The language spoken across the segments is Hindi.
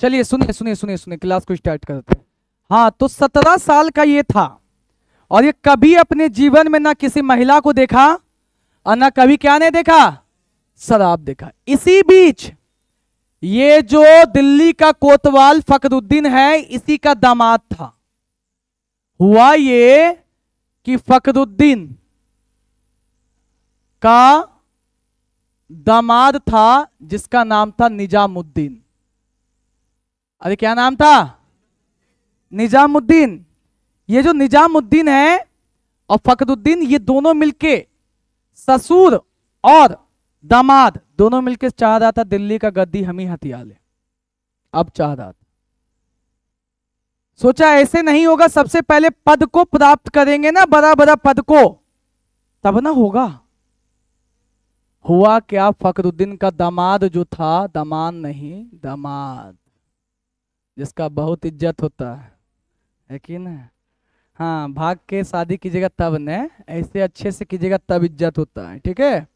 चलिए सुनिए सुनिए सुनिए सुनिए क्लास को स्टार्ट करते हैं हाँ तो सत्रह साल का ये था और ये कभी अपने जीवन में ना किसी महिला को देखा और ना कभी क्या ने देखा शराब देखा इसी बीच ये जो दिल्ली का कोतवाल फकरुद्दीन है इसी का दामाद था हुआ ये कि फकरुद्दीन का दामाद था जिसका नाम था निजामुद्दीन अरे क्या नाम था निजामुद्दीन ये जो निजामुद्दीन है और फकरुद्दीन ये दोनों मिलके ससुर और दामाद दोनों मिलके चाह रहा था दिल्ली का गद्दी हम ही हथिया ले अब चाह रहा था सोचा ऐसे नहीं होगा सबसे पहले पद को प्राप्त करेंगे ना बड़ा बड़ा पद को तब ना होगा हुआ क्या फकरुद्दीन का दामाद जो था दमान नहीं दामाद जिसका बहुत इज्जत होता है है कि ना हाँ भाग के शादी कीजिएगा तब न ऐसे अच्छे से कीजिएगा तब इज्जत होता है ठीक है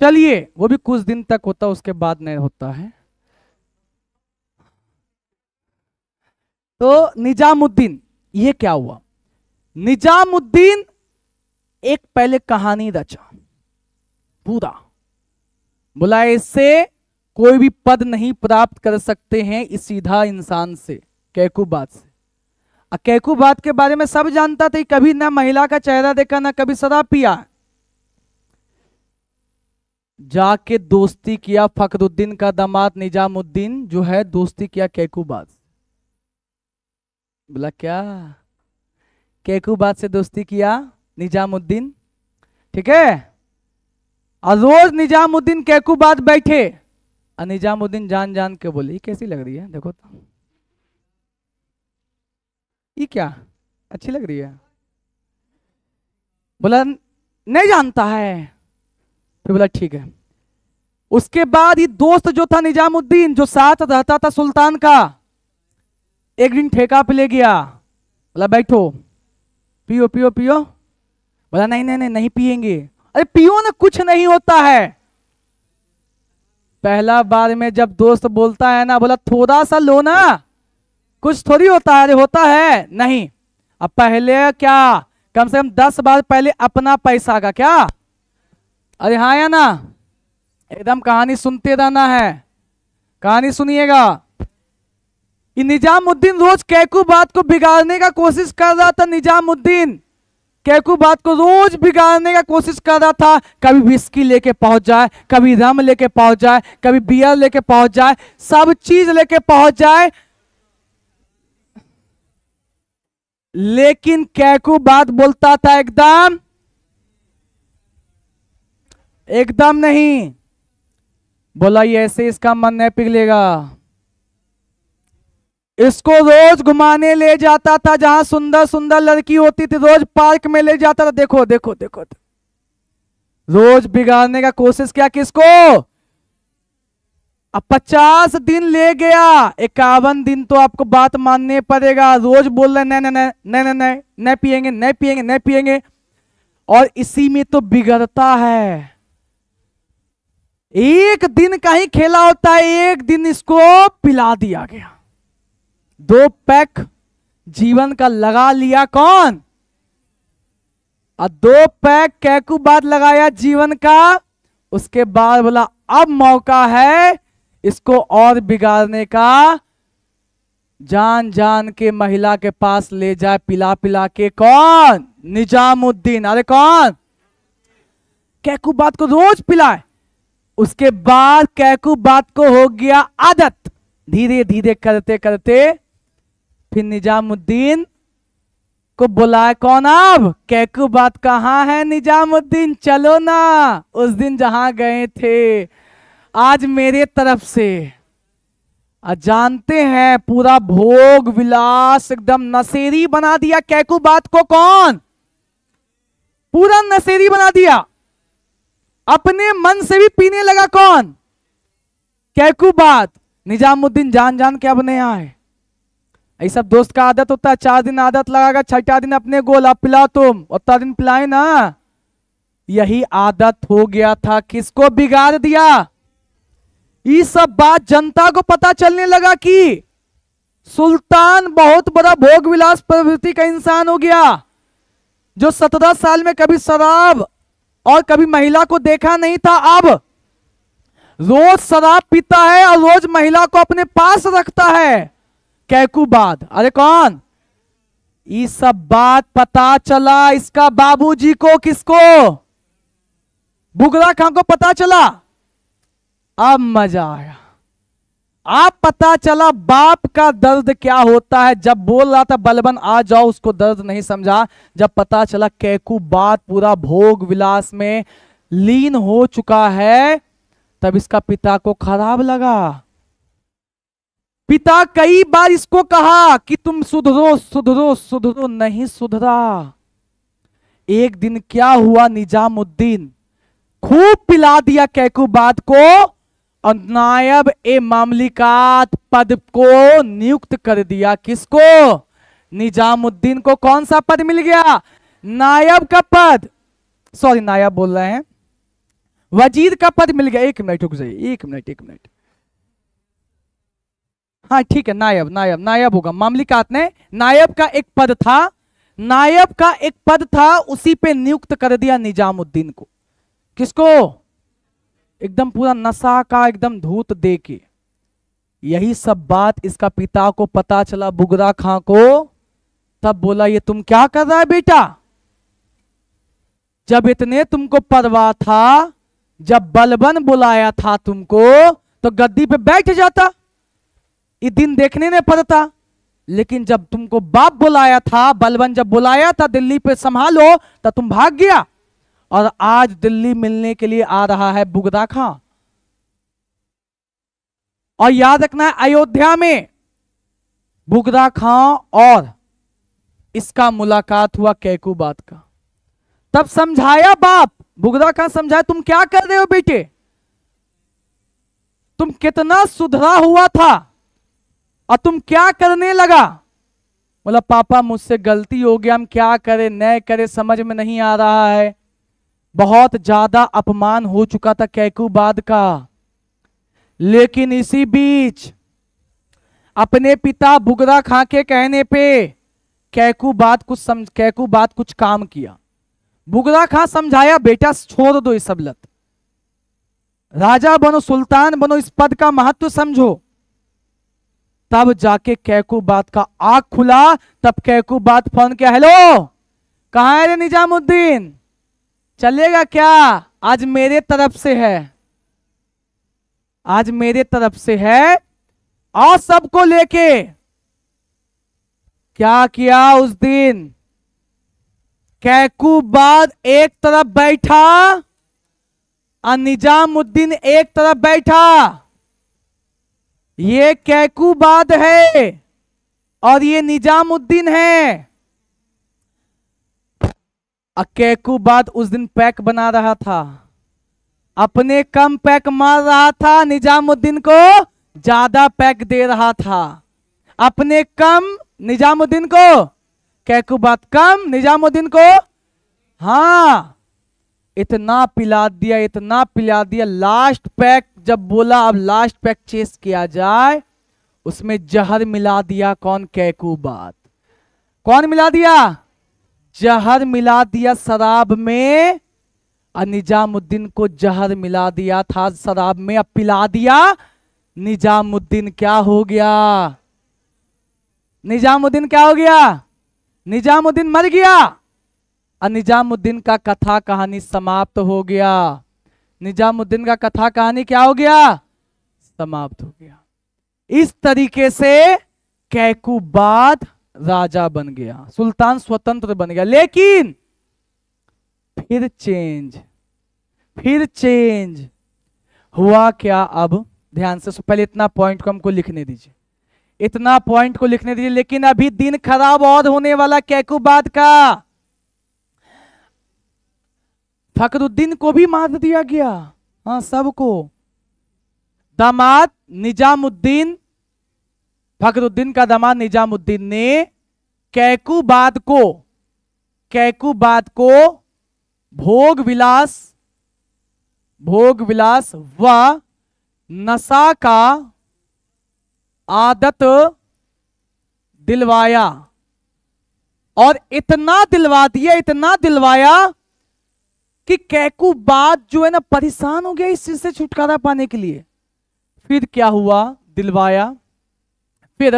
चलिए वो भी कुछ दिन तक होता उसके बाद नहीं होता है तो निजामुद्दीन ये क्या हुआ निजामुद्दीन एक पहले कहानी रचा पूरा बुलाए इससे कोई भी पद नहीं प्राप्त कर सकते हैं इस सीधा इंसान से कैकूबात से कैकूबात के बारे में सब जानता था कभी ना महिला का चेहरा देखा ना कभी शराब पिया जाके दोस्ती किया फखरुद्दीन का दामाद निजामुद्दीन जो है दोस्ती किया कैकूबात बोला क्या कैकूबात से दोस्ती किया निजामुद्दीन ठीक है रोज निजामुद्दीन कैकूबात बैठे निजामुद्दीन जान जान के बोले ये कैसी लग रही है देखो तो ये क्या अच्छी लग रही है बोला नहीं जानता है फिर बोला ठीक है उसके बाद ये दोस्त जो था निजामुद्दीन जो साथ रहता था सुल्तान का एक दिन ठेका पे ले गया बोला बैठो पियो पियो पियो बोला नहीं नहीं नहीं नहीं पियेंगे अरे पियो ना कुछ नहीं होता है पहला बार में जब दोस्त बोलता है ना बोला थोड़ा सा लो ना कुछ थोड़ी होता है अरे होता है नहीं अब पहले क्या कम से कम दस बार पहले अपना पैसा का क्या अरे हाँ या ना एकदम कहानी सुनते रहना है कहानी सुनिएगा निजामुद्दीन रोज कैकू बात को बिगाड़ने का कोशिश कर रहा था निजामुद्दीन कैकू बात को रोज बिगाड़ने का कोशिश कर रहा था कभी विस्की लेके पहुंच जाए कभी रम लेके पहुंच जाए कभी बियर लेके पहुंच जाए सब चीज लेके पहुंच जाए लेकिन कैकू बात बोलता था एकदम एकदम नहीं बोला ये ऐसे इसका मन नहीं पिघलेगा इसको रोज घुमाने ले जाता था जहां सुंदर सुंदर लड़की होती थी रोज पार्क में ले जाता था देखो देखो देखो, रोज बिगाड़ने का कोशिश किया किसको अब पचास दिन ले गया इक्यावन दिन तो आपको बात मानने पड़ेगा रोज बोल रहे नहीं नहीं नहीं नहीं नहीं पियेंगे नहीं पियेंगे नहीं पियेंगे और इसी में तो बिगड़ता है एक दिन कहीं खेला होता है एक दिन इसको पिला दिया गया दो पैक जीवन का लगा लिया कौन और दो पैक कैकू बाद लगाया जीवन का उसके बाद बोला अब मौका है इसको और बिगाड़ने का जान जान के महिला के पास ले जाए पिला पिला के कौन निजामुद्दीन अरे कौन कैकू बात को रोज पिलाए उसके बाद कैकू बात को हो गया आदत धीरे धीरे करते करते फिर निजामुद्दीन को बुलाए कौन अब कैकू बात कहाँ है निजामुद्दीन चलो ना उस दिन जहां गए थे आज मेरे तरफ से जानते हैं पूरा भोग विलास एकदम नशेरी बना दिया कैकू बात को कौन पूरा नशेरी बना दिया अपने मन से भी पीने लगा कौन कैकू बात निजामुद्दीन जान जान के अब नहीं आए ये सब दोस्त का आदत होता है चार दिन आदत लगाएगा छठा दिन अपने आप पिला तुम उतना दिन पिलाए ना यही आदत हो गया था किसको बिगाड़ दिया ये सब बात जनता को पता चलने लगा कि सुल्तान बहुत बड़ा भोग विलास प्रवृत्ति का इंसान हो गया जो सत्रह साल में कभी शराब और कभी महिला को देखा नहीं था अब रोज शराब पीता है और रोज महिला को अपने पास रखता है कैकू बाद अरे कौन ये सब बात पता चला इसका बाबूजी को किसको बुगरा खां को पता चला अब मजा आया आप पता चला बाप का दर्द क्या होता है जब बोल रहा था बलबन आ जाओ उसको दर्द नहीं समझा जब पता चला कैकू बात पूरा भोग विलास में लीन हो चुका है तब इसका पिता को खराब लगा पिता कई बार इसको कहा कि तुम सुधरो सुधरो सुधरो नहीं सुधरा एक दिन क्या हुआ निजामुद्दीन खूब पिला दिया कैकुबाद को और नायब ए मामलिकात पद को नियुक्त कर दिया किसको निजामुद्दीन को कौन सा पद मिल गया नायब का पद सॉरी नायब बोल रहे हैं वजीर का पद मिल गया एक मिनट रुक जाइए एक मिनट एक मिनट हाँ ठीक है नायब नायब नायब होगा का ने नायब का एक पद था नायब का एक पद था उसी पे नियुक्त कर दिया निजामुद्दीन को किसको एकदम पूरा नशा का एकदम धूत दे के यही सब बात इसका पिता को पता चला बुगरा खां को तब बोला ये तुम क्या कर रहा है बेटा जब इतने तुमको परवा था जब बलबन बुलाया था तुमको तो गद्दी पे बैठ जाता ये दिन देखने नहीं पड़ता लेकिन जब तुमको बाप बुलाया था बलबन जब बुलाया था दिल्ली पे संभालो तो तुम भाग गया और आज दिल्ली मिलने के लिए आ रहा है बुगदा खां और याद रखना है अयोध्या में बुगदा खां और इसका मुलाकात हुआ कैकूबाद का तब समझाया बाप बुगदा खां समझाया तुम क्या कर रहे हो बेटे तुम कितना सुधरा हुआ था और तुम क्या करने लगा बोला पापा मुझसे गलती हो गया हम क्या करें न करें समझ में नहीं आ रहा है बहुत ज्यादा अपमान हो चुका था कैकूबाद का लेकिन इसी बीच अपने पिता बुगरा खा के कहने पे कैकूबाद कुछ समझ कैकूबाद कुछ काम किया बुगरा खां समझाया बेटा छोड़ दो इस सबलत राजा बनो सुल्तान बनो इस पद का महत्व समझो तब जाके बात का आग खुला तब बात फोन किया हेलो कहा है रे निजामुद्दीन चलेगा क्या आज मेरे तरफ से है आज मेरे तरफ से है और सबको लेके क्या किया उस दिन कैकूबाद एक तरफ बैठा और निजामुद्दीन एक तरफ बैठा ये कैकूबाद है और ये निजामुद्दीन है कैकूबाद उस दिन पैक बना रहा था अपने कम पैक मार रहा था निजामुद्दीन को ज्यादा पैक दे रहा था अपने कम निजामुद्दीन को कैकूबाद कम निजामुद्दीन को हाँ इतना पिला दिया इतना पिला दिया लास्ट पैक जब बोला अब लास्ट पैक चेस किया जाए उसमें जहर मिला दिया कौन कैकू बात कौन मिला दिया जहर मिला दिया शराब में निजामुद्दीन को जहर मिला दिया था शराब में अब पिला दिया निजामुद्दीन क्या हो गया निजामुद्दीन क्या हो गया निजामुद्दीन मर गया निजामुद्दीन का कथा कहानी समाप्त हो गया निजामुद्दीन का कथा कहानी क्या हो गया समाप्त हो गया इस तरीके से कैकुबाद राजा बन गया सुल्तान स्वतंत्र बन गया लेकिन फिर चेंज फिर चेंज हुआ क्या अब ध्यान से पहले इतना पॉइंट को हमको लिखने दीजिए इतना पॉइंट को लिखने दीजिए लेकिन अभी दिन खराब और होने वाला कैकुबाद का फखरुद्दीन को भी मार दिया गया हाँ सबको दामाद निजामुद्दीन फखरुद्दीन का दामाद निजामुद्दीन ने कैकूबाद को कैकूबाद को भोग विलास भोग विलास व नशा का आदत दिलवाया और इतना दिलवा दिया इतना दिलवाया कि बाद जो है ना परेशान हो गया इस चीज से छुटकारा पाने के लिए फिर क्या हुआ दिलवाया फिर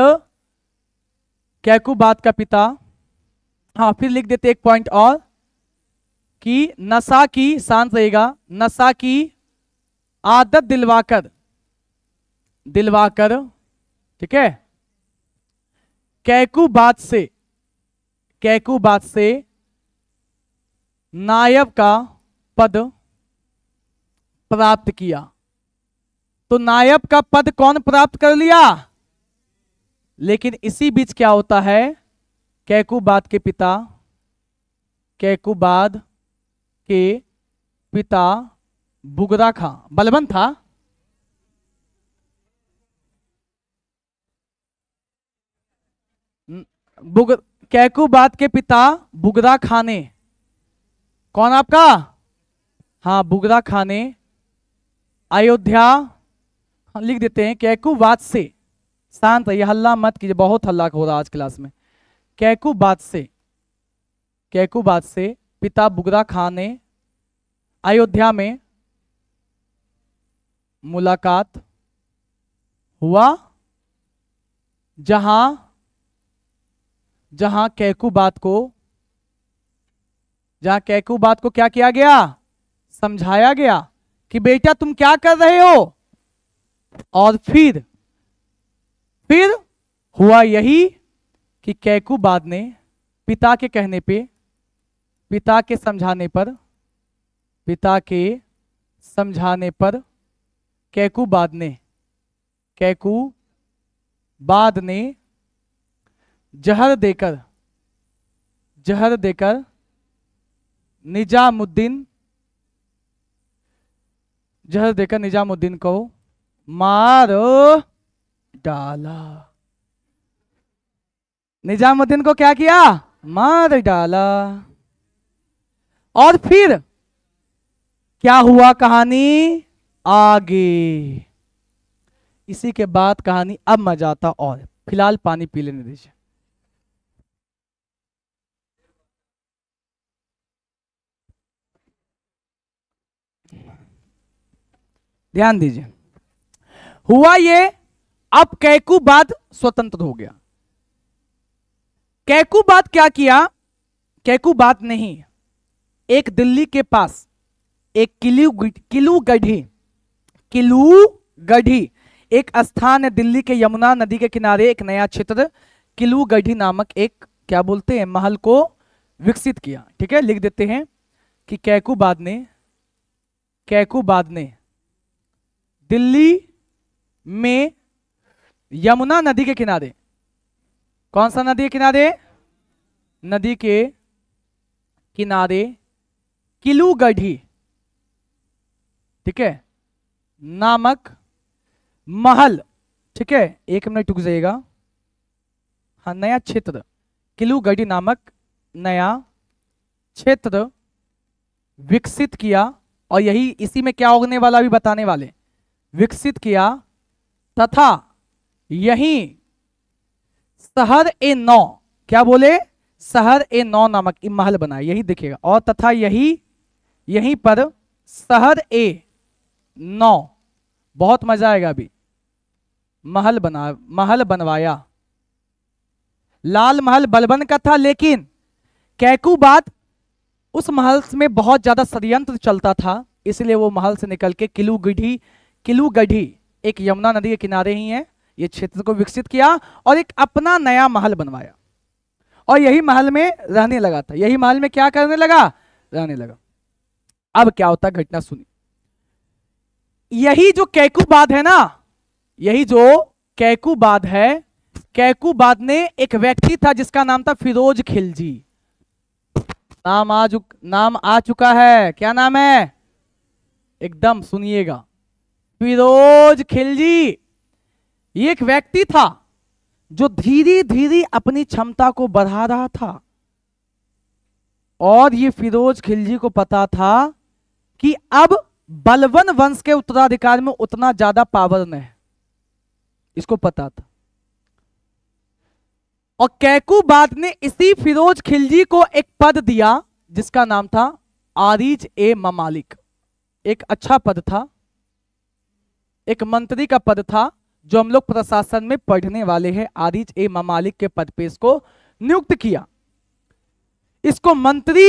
कैकू बाद का पिता हाँ फिर लिख देते एक पॉइंट और कि नशा की शांत रहेगा नशा की आदत दिलवाकर दिलवाकर ठीक है कैकू बाद से कैकू बाद से नायब का पद प्राप्त किया तो नायब का पद कौन प्राप्त कर लिया लेकिन इसी बीच क्या होता है कैकुबाद के पिता कैकुबाद के पिता बुगरा खां बलबन था बुग कैकुबाद के पिता बुगरा खां ने कौन आपका हाँ बुगरा खाने अयोध्या हाँ, लिख देते हैं कैकुवाद से शांत रहिए हल्ला मत कीजिए बहुत हल्ला हो रहा आज क्लास में कैकुबाद से कैकुबाद से पिता बुगरा खान ने अयोध्या में मुलाकात हुआ जहां जहां कैकुबाद को जहां कैकुबाद को क्या किया गया समझाया गया कि बेटा तुम क्या कर रहे हो और फिर फिर हुआ यही कि कैकू बाद ने पिता के कहने पे पिता के समझाने पर पिता के समझाने पर कैकू बाद ने कैकू बाद ने जहर देकर जहर देकर निजामुद्दीन जहर देकर निजामुद्दीन को मार डाला निजामुद्दीन को क्या किया मार डाला और फिर क्या हुआ कहानी आगे इसी के बाद कहानी अब मजा आता और फिलहाल पानी पी लेने दीजिए ध्यान दीजिए हुआ ये अब कैकूबाद स्वतंत्र हो गया कैकूबाद क्या किया कैकूबाद नहीं एक दिल्ली के पास एक किलू किलू गढ़ी किलू गढ़ी एक स्थान है दिल्ली के यमुना नदी के किनारे एक नया क्षेत्र किलू गढ़ी नामक एक क्या बोलते हैं महल को विकसित किया ठीक है लिख देते हैं कि बाद ने बाद ने दिल्ली में यमुना नदी के किनारे कौन सा नदी के किनारे नदी के किनारे किलू गढ़ी ठीक है नामक महल ठीक है एक मिनट रुक जाइएगा हाँ नया क्षेत्र किलू गढ़ी नामक नया क्षेत्र विकसित किया और यही इसी में क्या होने वाला भी बताने वाले विकसित किया तथा यही शहर ए नौ क्या बोले शहर ए नौ नामक महल बना यही देखिएगा और तथा यही यहीं पर शहर ए नौ बहुत मजा आएगा अभी महल बना महल बनवाया लाल महल बलबन का था लेकिन कैकू बात उस महल में बहुत ज्यादा षडयंत्र चलता था इसलिए वो महल से निकल के किलू गिढ़ी किलू गढ़ी एक यमुना नदी के किनारे ही है ये क्षेत्र को विकसित किया और एक अपना नया महल बनवाया और यही महल में रहने लगा था यही महल में क्या करने लगा रहने लगा अब क्या होता घटना सुनी यही जो कैकुबाद है ना यही जो कैकुबाद है कैकुबाद ने एक व्यक्ति था जिसका नाम था फिरोज खिलजी नाम आ चुका नाम आ चुका है क्या नाम है एकदम सुनिएगा फिरोज खिलजी ये एक व्यक्ति था जो धीरे धीरे अपनी क्षमता को बढ़ा रहा था और ये फिरोज खिलजी को पता था कि अब बलवन वंश के उत्तराधिकार में उतना ज्यादा पावर नहीं है इसको पता था और कैकूबाद ने इसी फिरोज खिलजी को एक पद दिया जिसका नाम था आरिज ए ममालिक एक अच्छा पद था एक मंत्री का पद था जो हम लोग प्रशासन में पढ़ने वाले हैं आरिज ए ममालिक के पद पे इसको नियुक्त किया इसको मंत्री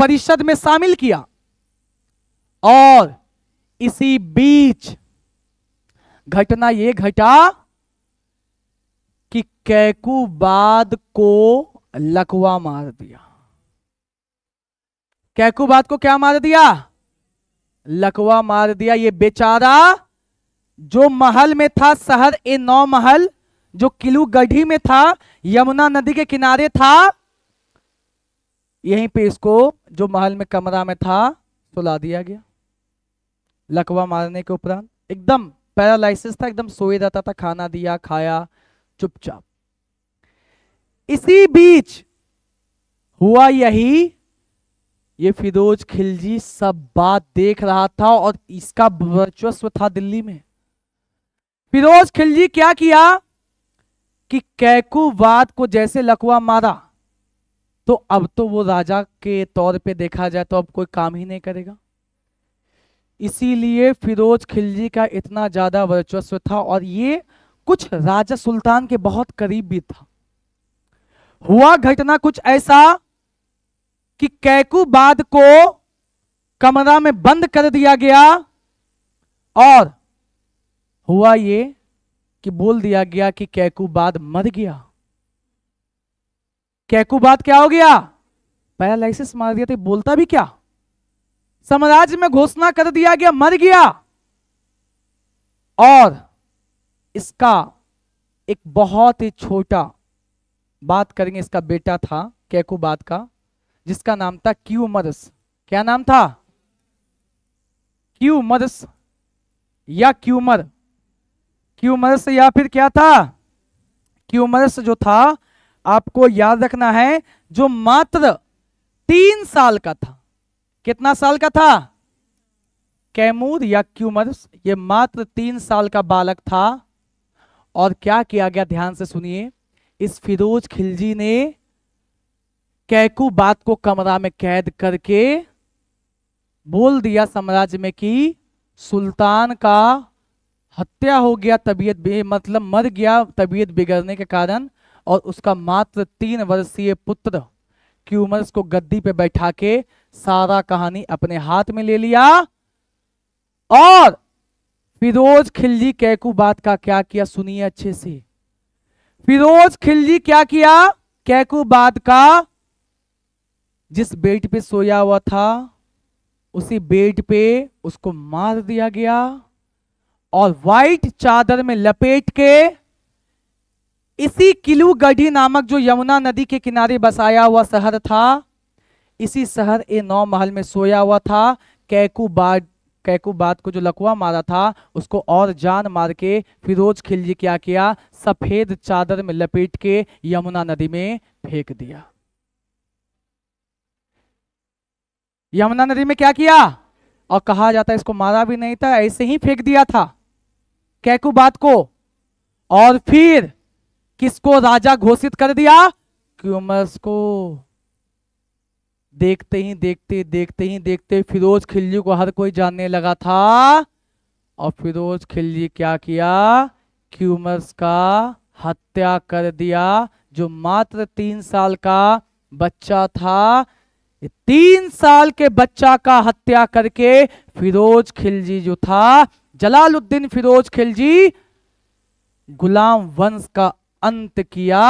परिषद में शामिल किया और इसी बीच घटना यह घटा कि कैकुबाद को लकवा मार दिया कैकुबाद को क्या मार दिया लकवा मार दिया ये बेचारा जो महल में था शहर ए नौ महल जो किलू गढ़ी में था यमुना नदी के किनारे था यहीं पे इसको जो महल में कमरा में था सुला दिया गया लकवा मारने के उपरांत एकदम पैरालाइसिस था एकदम सोए रहता था खाना दिया खाया चुपचाप इसी बीच हुआ यही ये फिरोज खिलजी सब बात देख रहा था और इसका वर्चस्व था दिल्ली में फिरोज खिलजी क्या किया कि कैकुवाद को जैसे लकवा मारा तो अब तो वो राजा के तौर पे देखा जाए तो अब कोई काम ही नहीं करेगा इसीलिए फिरोज खिलजी का इतना ज़्यादा वर्चस्व था और ये कुछ राजा सुल्तान के बहुत करीब भी था हुआ घटना कुछ ऐसा कि कैकुबाद को कमरा में बंद कर दिया गया और हुआ ये कि बोल दिया गया कि कैकूबाद मर गया कैकूबाद क्या हो गया पैरालिसिस मार दिया तो बोलता भी क्या साम्राज्य में घोषणा कर दिया गया मर गया और इसका एक बहुत ही छोटा बात करेंगे इसका बेटा था कैकूबाद का जिसका नाम था क्यूमरस क्या नाम था क्यूमरस या क्यूमर क्यूमरस या फिर क्या था क्यूमरस जो था आपको याद रखना है जो मात्र तीन साल का था कितना साल का था कैमूर या क्यूमरस ये मात्र तीन साल का बालक था और क्या किया गया ध्यान से सुनिए इस फिरोज खिलजी ने कैकू बात को कमरा में कैद करके बोल दिया साम्राज्य में कि सुल्तान का हत्या हो गया तबीयत मतलब मर गया तबीयत बिगड़ने के कारण और उसका मात्र तीन वर्षीय पुत्र क्यूमर्स को गद्दी पे बैठा के सारा कहानी अपने हाथ में ले लिया और फिरोज खिलजी कैकू बात का क्या किया सुनिए अच्छे से फिरोज खिलजी क्या किया कैकू बात का जिस बेड पे सोया हुआ था उसी बेड पे उसको मार दिया गया और व्हाइट चादर में लपेट के इसी किलू गढ़ी नामक जो यमुना नदी के किनारे बसाया हुआ शहर था इसी शहर ए नौ महल में सोया हुआ था कैकूबाद कैकूबाद को जो लकुआ मारा था उसको और जान मार के फिरोज खिलजी क्या किया सफेद चादर में लपेट के यमुना नदी में फेंक दिया यमुना नदी में क्या किया और कहा जाता है इसको मारा भी नहीं था ऐसे ही फेंक दिया था बात को और फिर किसको राजा घोषित कर दिया क्यूमस को देखते ही देखते देखते ही देखते फिरोज खिल्ली को हर कोई जानने लगा था और फिरोज खिल्ली क्या किया क्यूमस का हत्या कर दिया जो मात्र तीन साल का बच्चा था तीन साल के बच्चा का हत्या करके फिरोज खिलजी जो था जलालुद्दीन फिरोज खिलजी गुलाम वंश का अंत किया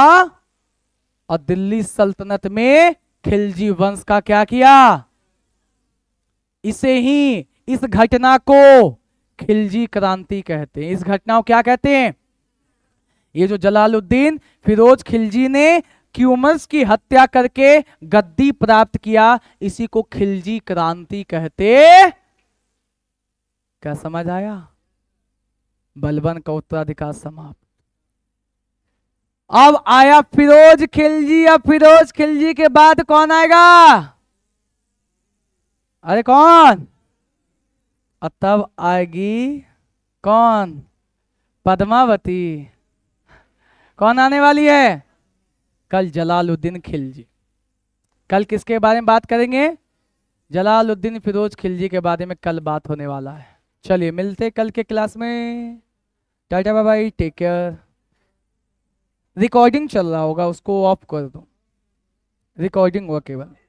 और दिल्ली सल्तनत में खिलजी वंश का क्या किया इसे ही इस घटना को खिलजी क्रांति कहते हैं इस घटना को क्या कहते हैं ये जो जलालुद्दीन फिरोज खिलजी ने क्यूमस की हत्या करके गद्दी प्राप्त किया इसी को खिलजी क्रांति कहते क्या समझ आया बलबन का उत्तराधिकार समाप्त अब आया फिरोज खिलजी अब फिरोज खिलजी के बाद कौन आएगा अरे कौन और तब आएगी कौन पद्मावती कौन आने वाली है कल जलालुद्दीन खिलजी कल किसके बारे में बात करेंगे जलालुद्दीन फिरोज खिलजी के बारे में कल बात होने वाला है चलिए मिलते कल के क्लास में tata bye bye take care recording चल रहा होगा उसको ऑफ कर दो रिकॉर्डिंग हुआ केवल